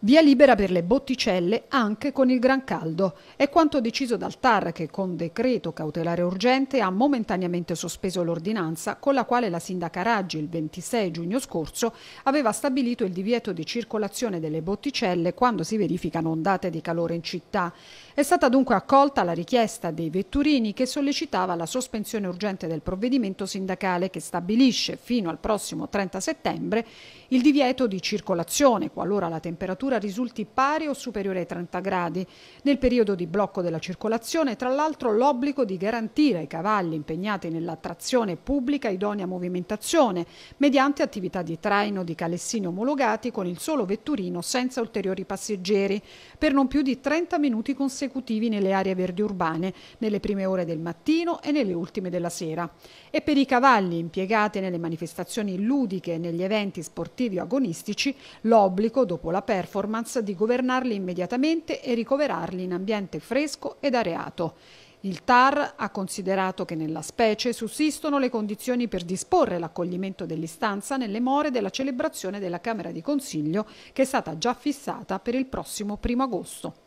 Via libera per le botticelle anche con il gran caldo. È quanto deciso dal TAR che con decreto cautelare urgente ha momentaneamente sospeso l'ordinanza con la quale la sindaca Raggi il 26 giugno scorso aveva stabilito il divieto di circolazione delle botticelle quando si verificano ondate di calore in città. È stata dunque accolta la richiesta dei vetturini che sollecitava la sospensione urgente del provvedimento sindacale che stabilisce fino al prossimo 30 settembre il divieto di circolazione qualora la temperatura temperatura risulti pari o superiore ai 30 gradi. Nel periodo di blocco della circolazione, tra l'altro, l'obbligo di garantire ai cavalli impegnati nella trazione pubblica idonea movimentazione, mediante attività di traino di calessini omologati con il solo vetturino senza ulteriori passeggeri, per non più di 30 minuti consecutivi nelle aree verdi urbane, nelle prime ore del mattino e nelle ultime della sera. E per i cavalli impiegati nelle manifestazioni ludiche e negli eventi sportivi o agonistici, l'obbligo, dopo la performance, performance di governarli immediatamente e ricoverarli in ambiente fresco ed areato. Il TAR ha considerato che nella specie sussistono le condizioni per disporre l'accoglimento dell'istanza nelle more della celebrazione della Camera di Consiglio che è stata già fissata per il prossimo primo agosto.